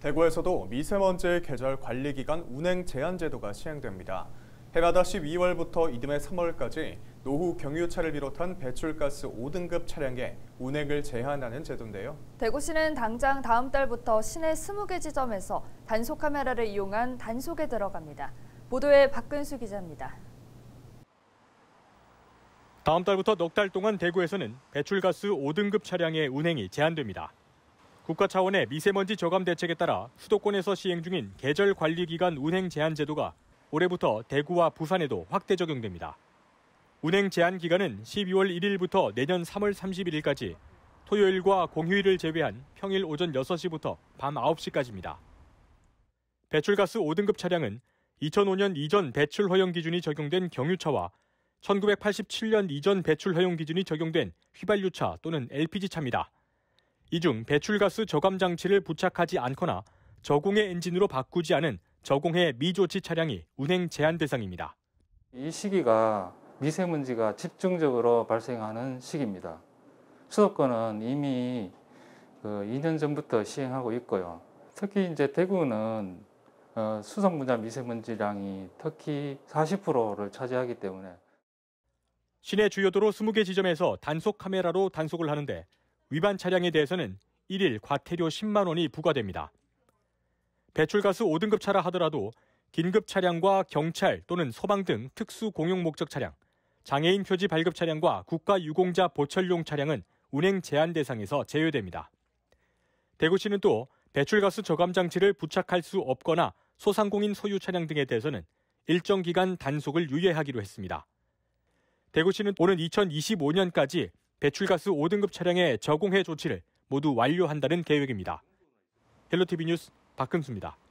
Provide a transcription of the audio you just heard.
대구에서도 미세먼지 계절 관리 기간 운행 제한 제도가 시행됩니다. 해마다 12월부터 이듬해 3월까지 노후 경유차를 비롯한 배출가스 5등급 차량의 운행을 제한하는 제도인데요. 대구시는 당장 다음 달부터 시내 20개 지점에서 단속 카메라를 이용한 단속에 들어갑니다. 보도에 박근수 기자입니다. 다음 달부터 넉 달 동안 대구에서는 배출가스 5등급 차량의 운행이 제한됩니다. 국가 차원의 미세먼지 저감 대책에 따라 수도권에서 시행 중인 계절 관리 기간 운행 제한 제도가 올해부터 대구와 부산에도 확대 적용됩니다. 운행 제한 기간은 12월 1일부터 내년 3월 31일까지 토요일과 공휴일을 제외한 평일 오전 6시부터 밤 9시까지입니다. 배출가스 5등급 차량은 2005년 이전 배출 허용 기준이 적용된 경유차와 1987년 이전 배출 허용 기준이 적용된 휘발유차 또는 LPG차입니다. 이중 배출가스 저감 장치를 부착하지 않거나 저공해 엔진으로 바꾸지 않은 저공해 미조치 차량이 운행 제한 대상입니다. 이 시기가 미세먼지가 집중적으로 발생하는 시기입니다. 수도권은 이미 그 2년 전부터 시행하고 있고요. 특히 이제 대구는 어, 수성 분자 미세먼지량이 특히 40%를 차지하기 때문에 시내 주요도로 20개 지점에서 단속 카메라로 단속을 하는데 위반 차량에 대해서는 1일 과태료 10만 원이 부과됩니다. 배출가스 5등급 차라 하더라도 긴급 차량과 경찰 또는 소방 등 특수 공용 목적 차량, 장애인 표지 발급 차량과 국가 유공자 보철용 차량은 운행 제한 대상에서 제외됩니다. 대구시는 또 배출가스 저감 장치를 부착할 수 없거나 소상공인 소유 차량 등에 대해서는 일정 기간 단속을 유예하기로 했습니다. 대구시는 오는 2025년까지 배출가스 5등급 차량의 저공해 조치를 모두 완료한다는 계획입니다. 헬로티비 뉴스 박근수입니다.